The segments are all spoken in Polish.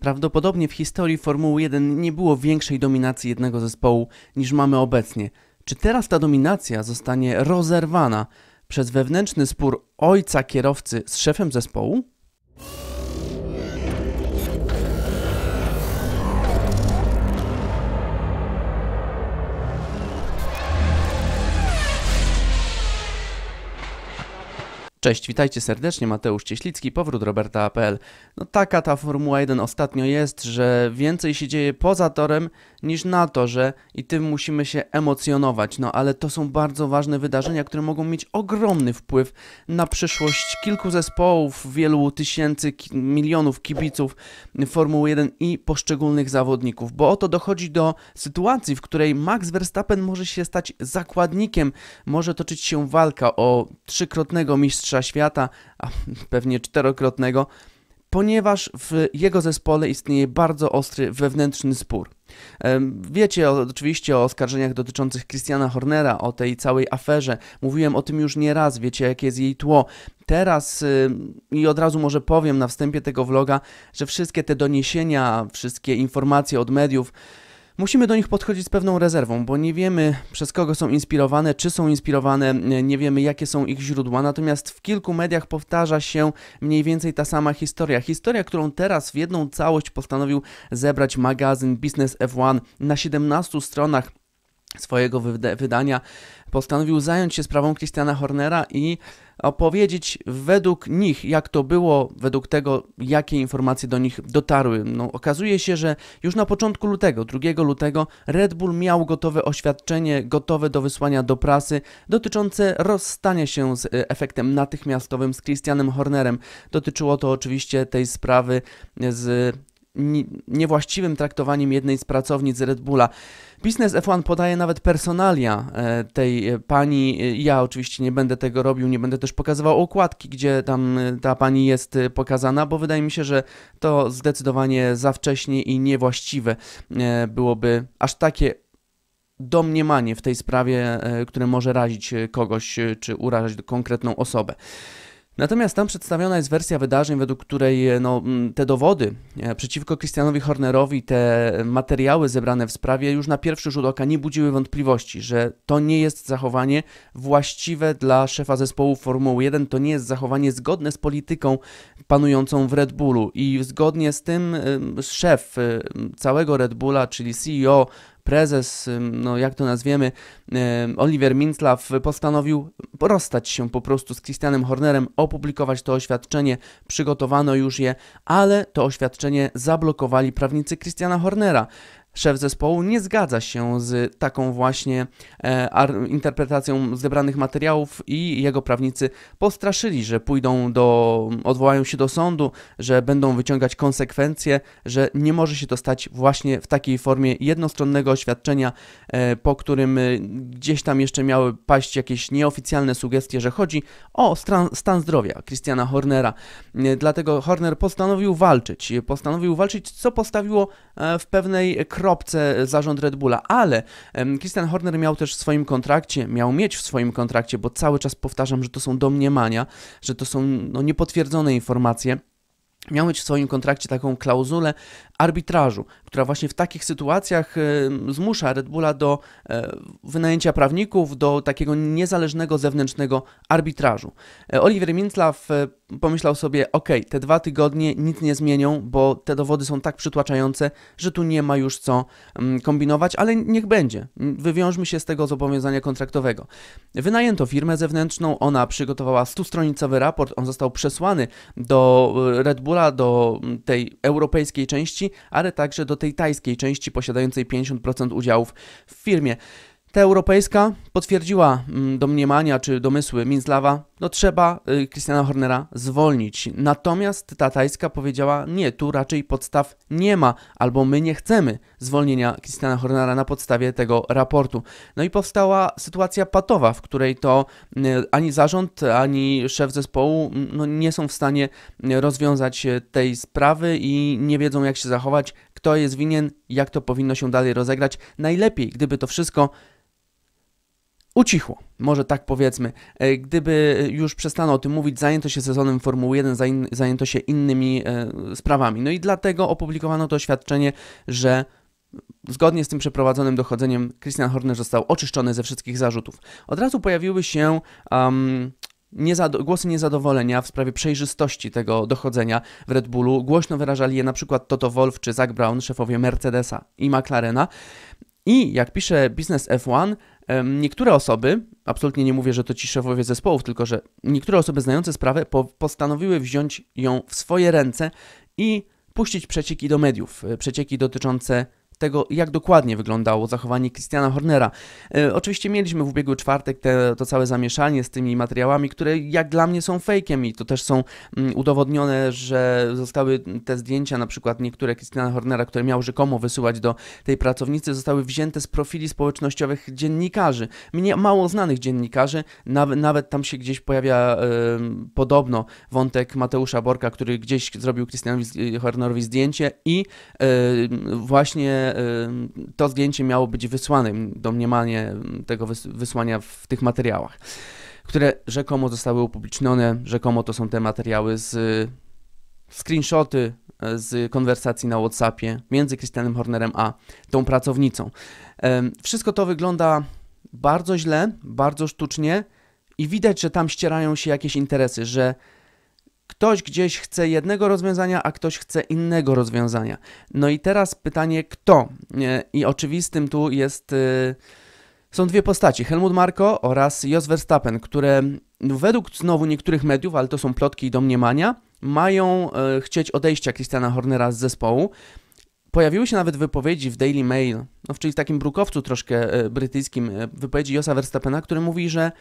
Prawdopodobnie w historii Formuły 1 nie było większej dominacji jednego zespołu niż mamy obecnie. Czy teraz ta dominacja zostanie rozerwana przez wewnętrzny spór ojca kierowcy z szefem zespołu? Cześć, witajcie serdecznie, Mateusz Cieślicki, powrót Roberta APL. No taka ta Formuła 1 ostatnio jest, że więcej się dzieje poza torem niż na torze i tym musimy się emocjonować. No ale to są bardzo ważne wydarzenia, które mogą mieć ogromny wpływ na przyszłość kilku zespołów, wielu tysięcy, milionów kibiców Formuły 1 i poszczególnych zawodników, bo oto dochodzi do sytuacji, w której Max Verstappen może się stać zakładnikiem, może toczyć się walka o trzykrotnego mistrza mistrza świata, a pewnie czterokrotnego, ponieważ w jego zespole istnieje bardzo ostry wewnętrzny spór. Wiecie oczywiście o oskarżeniach dotyczących Christiana Hornera, o tej całej aferze. Mówiłem o tym już nieraz, wiecie jakie jest jej tło. Teraz i od razu może powiem na wstępie tego vloga, że wszystkie te doniesienia, wszystkie informacje od mediów, Musimy do nich podchodzić z pewną rezerwą, bo nie wiemy przez kogo są inspirowane, czy są inspirowane, nie wiemy jakie są ich źródła, natomiast w kilku mediach powtarza się mniej więcej ta sama historia. Historia, którą teraz w jedną całość postanowił zebrać magazyn Business F1 na 17 stronach swojego wydania postanowił zająć się sprawą Christiana Hornera i opowiedzieć według nich, jak to było, według tego, jakie informacje do nich dotarły. No, okazuje się, że już na początku lutego, 2 lutego, Red Bull miał gotowe oświadczenie, gotowe do wysłania do prasy, dotyczące rozstania się z e, efektem natychmiastowym z Christianem Hornerem. Dotyczyło to oczywiście tej sprawy z niewłaściwym traktowaniem jednej z pracownic Red Bulla. Biznes F1 podaje nawet personalia e, tej e, pani. E, ja oczywiście nie będę tego robił, nie będę też pokazywał okładki, gdzie tam ta pani jest pokazana, bo wydaje mi się, że to zdecydowanie za wcześnie i niewłaściwe byłoby aż takie domniemanie w tej sprawie, które może razić kogoś czy urażać konkretną osobę. Natomiast tam przedstawiona jest wersja wydarzeń, według której e, no, te dowody e, przeciwko Christianowi Hornerowi, te materiały zebrane w sprawie już na pierwszy rzut oka nie budziły wątpliwości, że to nie jest zachowanie właściwe dla szefa zespołu Formuły 1, to nie jest zachowanie zgodne z polityką panującą w Red Bullu i zgodnie z tym szef e, całego Red Bulla, czyli CEO prezes, no jak to nazwiemy, Oliver Mintzlaff postanowił rozstać się po prostu z Christianem Hornerem, opublikować to oświadczenie, przygotowano już je, ale to oświadczenie zablokowali prawnicy Christiana Hornera. Szef zespołu nie zgadza się z taką właśnie e, interpretacją zebranych materiałów i jego prawnicy postraszyli, że pójdą do, odwołają się do sądu, że będą wyciągać konsekwencje, że nie może się to stać właśnie w takiej formie jednostronnego oświadczenia, e, po którym e, gdzieś tam jeszcze miały paść jakieś nieoficjalne sugestie, że chodzi o stan, stan zdrowia Christiana Hornera. E, dlatego Horner postanowił walczyć. Postanowił walczyć, co postawiło e, w pewnej kropce e, zarząd Red Bulla, ale Christian Horner miał też w swoim kontrakcie, miał mieć w swoim kontrakcie, bo cały czas powtarzam, że to są domniemania, że to są no, niepotwierdzone informacje. Miał mieć w swoim kontrakcie taką klauzulę, arbitrażu, która właśnie w takich sytuacjach e, zmusza Red Bulla do e, wynajęcia prawników, do takiego niezależnego zewnętrznego arbitrażu. E, Oliver Mintzlaw pomyślał sobie, ok, te dwa tygodnie nic nie zmienią, bo te dowody są tak przytłaczające, że tu nie ma już co mm, kombinować, ale niech będzie. Wywiążmy się z tego zobowiązania kontraktowego. Wynajęto firmę zewnętrzną, ona przygotowała 100-stronicowy raport, on został przesłany do Red Bulla, do tej europejskiej części, ale także do tej tajskiej części posiadającej 50% udziałów w firmie. Ta europejska potwierdziła mm, domniemania czy domysły Minslawa, no trzeba y, Christiana Hornera zwolnić. Natomiast ta tajska powiedziała, nie, tu raczej podstaw nie ma, albo my nie chcemy zwolnienia Christiana Hornera na podstawie tego raportu. No i powstała sytuacja patowa, w której to y, ani zarząd, ani szef zespołu mm, no, nie są w stanie y, rozwiązać tej sprawy i nie wiedzą jak się zachować, kto jest winien, jak to powinno się dalej rozegrać. Najlepiej, gdyby to wszystko ucichło. Może tak powiedzmy. E, gdyby już przestano o tym mówić, zajęto się sezonem Formuły 1, zajęto się innymi e, sprawami. No i dlatego opublikowano to oświadczenie, że Zgodnie z tym przeprowadzonym dochodzeniem, Christian Horner został oczyszczony ze wszystkich zarzutów. Od razu pojawiły się um, niezado głosy niezadowolenia w sprawie przejrzystości tego dochodzenia w Red Bullu. Głośno wyrażali je np. Toto Wolff czy Zach Brown, szefowie Mercedesa i McLarena. I jak pisze Business F1, Niektóre osoby, absolutnie nie mówię, że to ci szefowie zespołów, tylko że niektóre osoby znające sprawę postanowiły wziąć ją w swoje ręce i puścić przecieki do mediów, e, przecieki dotyczące tego, jak dokładnie wyglądało zachowanie Christiana Hornera. E, oczywiście mieliśmy w ubiegły czwartek te, to całe zamieszanie z tymi materiałami, które jak dla mnie są fejkiem i to też są mm, udowodnione, że zostały te zdjęcia, na przykład niektóre Christiana Hornera, które miał rzekomo wysyłać do tej pracownicy, zostały wzięte z profili społecznościowych dziennikarzy. Mnie mało znanych dziennikarzy, nawet, nawet tam się gdzieś pojawia e, podobno wątek Mateusza Borka, który gdzieś zrobił Christianowi e, Hornerowi zdjęcie i e, właśnie Y, to zdjęcie miało być wysłane, domniemanie y, tego wysłania w tych materiałach, które rzekomo zostały upublicznione, rzekomo to są te materiały z y, screenshoty z konwersacji na WhatsAppie między Christianem Hornerem a tą pracownicą. Wszystko to wygląda bardzo źle, bardzo sztucznie i widać, że tam ścierają się jakieś interesy, że Ktoś gdzieś chce jednego rozwiązania, a ktoś chce innego rozwiązania. No i teraz pytanie, kto? I oczywistym tu jest. Y, są dwie postaci, Helmut Marko oraz Jos Verstappen, które według znowu niektórych mediów, ale to są plotki i domniemania, mają y, chcieć odejścia Christiana Hornera z zespołu. Pojawiły się nawet wypowiedzi w Daily Mail, no, czyli w takim brukowcu troszkę y, brytyjskim, wypowiedzi Josa Verstappena, który mówi, że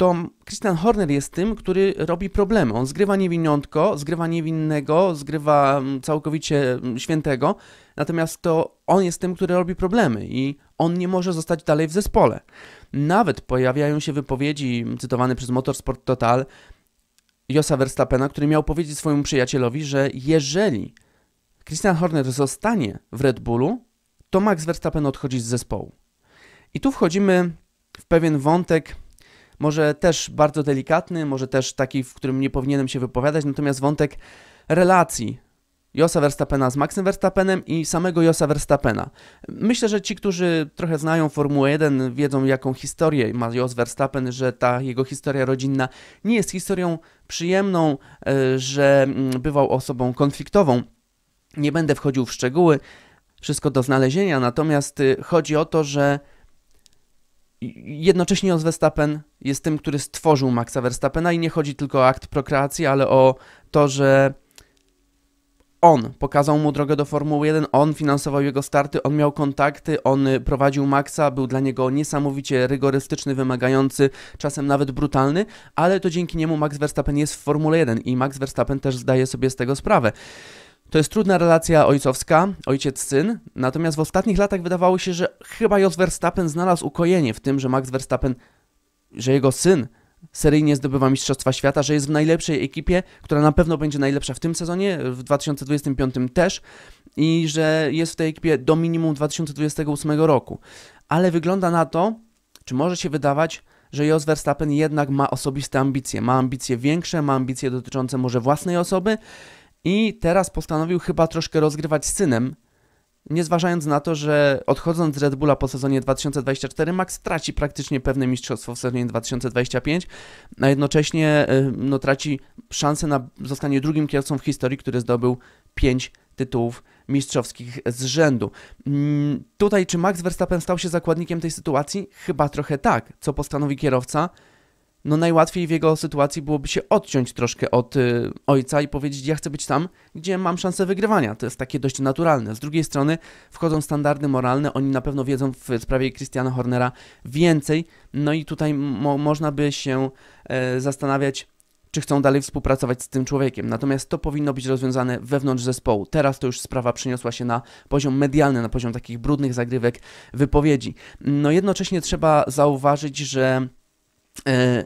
to Christian Horner jest tym, który robi problemy. On zgrywa niewiniątko, zgrywa niewinnego, zgrywa mm, całkowicie mm, świętego, natomiast to on jest tym, który robi problemy i on nie może zostać dalej w zespole. Nawet pojawiają się wypowiedzi mm, cytowane przez Motorsport Total Josa Verstappena, który miał powiedzieć swojemu przyjacielowi, że jeżeli Christian Horner zostanie w Red Bullu, to Max Verstappen odchodzi z zespołu. I tu wchodzimy w pewien wątek może też bardzo delikatny, może też taki, w którym nie powinienem się wypowiadać, natomiast wątek relacji Josa Verstappena z Maxem Verstappenem i samego Josa Verstappena. Myślę, że ci, którzy trochę znają Formułę 1, wiedzą jaką historię ma Jos Verstappen, że ta jego historia rodzinna nie jest historią przyjemną, e, że mm, bywał osobą konfliktową. Nie będę wchodził w szczegóły, wszystko do znalezienia, natomiast y, chodzi o to, że jednocześnie Jos Verstappen jest tym, który stworzył Maxa Verstappena i nie chodzi tylko o akt prokreacji, ale o to, że on pokazał mu drogę do Formuły 1, on finansował jego starty, on miał kontakty, on prowadził Maxa, był dla niego niesamowicie rygorystyczny, wymagający, czasem nawet brutalny, ale to dzięki niemu Max Verstappen jest w Formule 1 i Max Verstappen też zdaje sobie z tego sprawę. To jest trudna relacja ojcowska, ojciec-syn, natomiast w ostatnich latach wydawało się, że chyba Jos Verstappen znalazł ukojenie w tym, że Max Verstappen, że jego syn seryjnie zdobywa Mistrzostwa Świata, że jest w najlepszej ekipie, która na pewno będzie najlepsza w tym sezonie, w 2025 też i że jest w tej ekipie do minimum 2028 roku. Ale wygląda na to, czy może się wydawać, że Jos Verstappen jednak ma osobiste ambicje. Ma ambicje większe, ma ambicje dotyczące może własnej osoby i teraz postanowił chyba troszkę rozgrywać z synem, nie zważając na to, że odchodząc z Red Bulla po sezonie 2024, Max traci praktycznie pewne mistrzostwo w sezonie 2025, a jednocześnie y, no, traci szansę na zostanie drugim kierowcą w historii, który zdobył 5 tytułów mistrzowskich z rzędu. Mm, tutaj, czy Max Verstappen stał się zakładnikiem tej sytuacji? Chyba trochę tak. Co postanowi kierowca? no najłatwiej w jego sytuacji byłoby się odciąć troszkę od y, ojca i powiedzieć, ja chcę być tam, gdzie mam szansę wygrywania. To jest takie dość naturalne. Z drugiej strony wchodzą standardy moralne, oni na pewno wiedzą w sprawie Christiana Hornera więcej, no i tutaj mo można by się y, zastanawiać, czy chcą dalej współpracować z tym człowiekiem. Natomiast to powinno być rozwiązane wewnątrz zespołu. Teraz to już sprawa przeniosła się na poziom medialny, na poziom takich brudnych zagrywek wypowiedzi. No jednocześnie trzeba zauważyć, że E,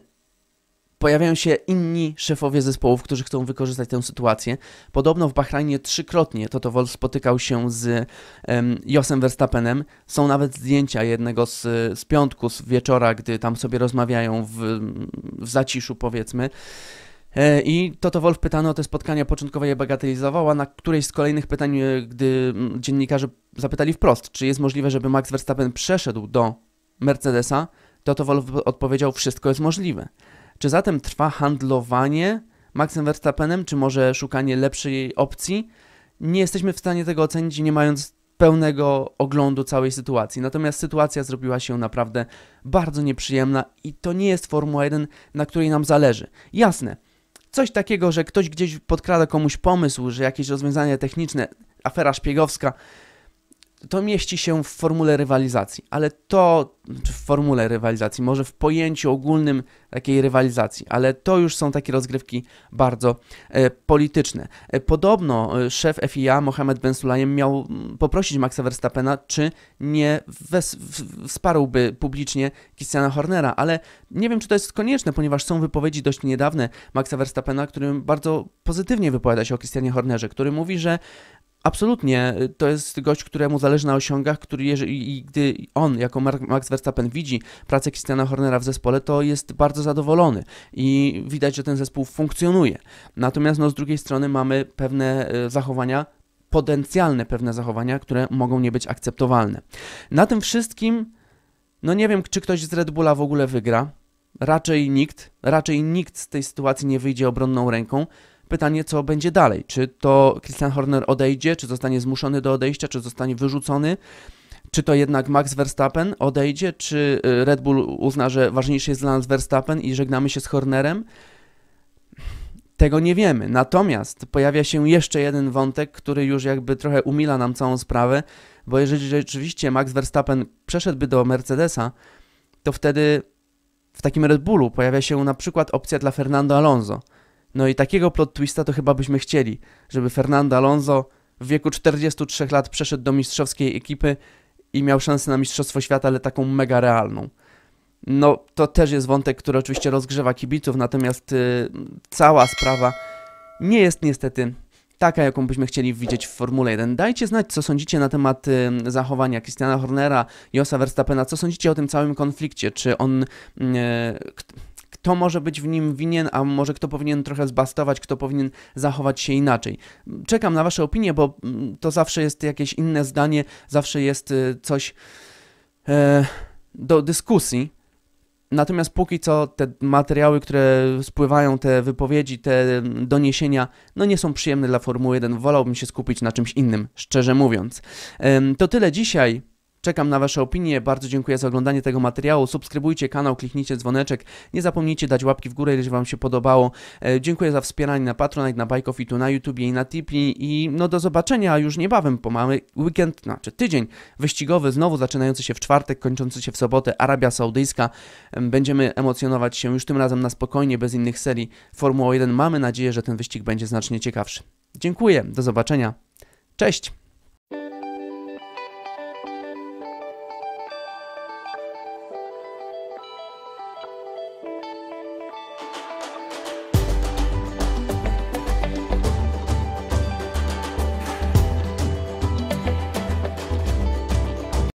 pojawiają się inni szefowie zespołów, którzy chcą wykorzystać tę sytuację. Podobno w Bahrajnie trzykrotnie Toto Wolff spotykał się z um, Josem Verstappenem. Są nawet zdjęcia jednego z, z piątku, z wieczora, gdy tam sobie rozmawiają w, w zaciszu, powiedzmy. E, I Toto Wolf pytano o te spotkania początkowo je bagatelizowała. Na którejś z kolejnych pytań, e, gdy dziennikarze zapytali wprost, czy jest możliwe, żeby Max Verstappen przeszedł do Mercedesa, Totowolf odpowiedział, wszystko jest możliwe. Czy zatem trwa handlowanie Maxem Verstappenem, czy może szukanie lepszej opcji? Nie jesteśmy w stanie tego ocenić, nie mając pełnego oglądu całej sytuacji. Natomiast sytuacja zrobiła się naprawdę bardzo nieprzyjemna i to nie jest Formuła 1, na której nam zależy. Jasne, coś takiego, że ktoś gdzieś podkrada komuś pomysł, że jakieś rozwiązania techniczne, afera szpiegowska to mieści się w formule rywalizacji, ale to, w formule rywalizacji, może w pojęciu ogólnym takiej rywalizacji, ale to już są takie rozgrywki bardzo e, polityczne. E, podobno e, szef FIA Mohamed Ben Sulayem miał mm, poprosić Maxa Verstappena, czy nie wes, w, wsparłby publicznie Christiana Hornera, ale nie wiem, czy to jest konieczne, ponieważ są wypowiedzi dość niedawne Maxa Verstappena, który bardzo pozytywnie wypowiada się o Christianie Hornerze, który mówi, że Absolutnie. To jest gość, któremu zależy na osiągach, który jeżeli, i gdy on, jako Max Verstappen, widzi pracę Christiana Hornera w zespole, to jest bardzo zadowolony i widać, że ten zespół funkcjonuje. Natomiast no, z drugiej strony mamy pewne e, zachowania, potencjalne pewne zachowania, które mogą nie być akceptowalne. Na tym wszystkim, no nie wiem, czy ktoś z Red Bulla w ogóle wygra. Raczej nikt, raczej nikt z tej sytuacji nie wyjdzie obronną ręką. Pytanie, co będzie dalej? Czy to Christian Horner odejdzie, czy zostanie zmuszony do odejścia, czy zostanie wyrzucony? Czy to jednak Max Verstappen odejdzie, czy y, Red Bull uzna, że ważniejszy jest dla nas Verstappen i żegnamy się z Hornerem? Tego nie wiemy. Natomiast pojawia się jeszcze jeden wątek, który już jakby trochę umila nam całą sprawę, bo jeżeli rzeczywiście Max Verstappen przeszedłby do Mercedesa, to wtedy w takim Red Bullu pojawia się na przykład opcja dla Fernando Alonso – no i takiego plot twista to chyba byśmy chcieli, żeby Fernando Alonso w wieku 43 lat przeszedł do mistrzowskiej ekipy i miał szansę na Mistrzostwo Świata, ale taką mega realną. No, to też jest wątek, który oczywiście rozgrzewa kibiców, natomiast y, cała sprawa nie jest niestety taka, jaką byśmy chcieli widzieć w Formule 1. Dajcie znać, co sądzicie na temat y, zachowania Christiana Hornera, Josa Verstappena, co sądzicie o tym całym konflikcie, czy on... Y, kto może być w nim winien, a może kto powinien trochę zbastować, kto powinien zachować się inaczej. Czekam na Wasze opinie, bo mm, to zawsze jest jakieś inne zdanie, zawsze jest y, coś e, do dyskusji. Natomiast póki co te materiały, które spływają, te wypowiedzi, te mm, doniesienia, no nie są przyjemne dla Formuły 1. Wolałbym się skupić na czymś innym, szczerze mówiąc. To tyle dzisiaj. Czekam na Wasze opinie, bardzo dziękuję za oglądanie tego materiału, subskrybujcie kanał, kliknijcie dzwoneczek, nie zapomnijcie dać łapki w górę, jeżeli Wam się podobało. E, dziękuję za wspieranie na Patronite, na tu na YouTubie i na Tipeee i no do zobaczenia już niebawem, bo mamy weekend, znaczy tydzień wyścigowy, znowu zaczynający się w czwartek, kończący się w sobotę, Arabia Saudyjska. E, będziemy emocjonować się już tym razem na spokojnie, bez innych serii Formuła 1. Mamy nadzieję, że ten wyścig będzie znacznie ciekawszy. Dziękuję, do zobaczenia. Cześć!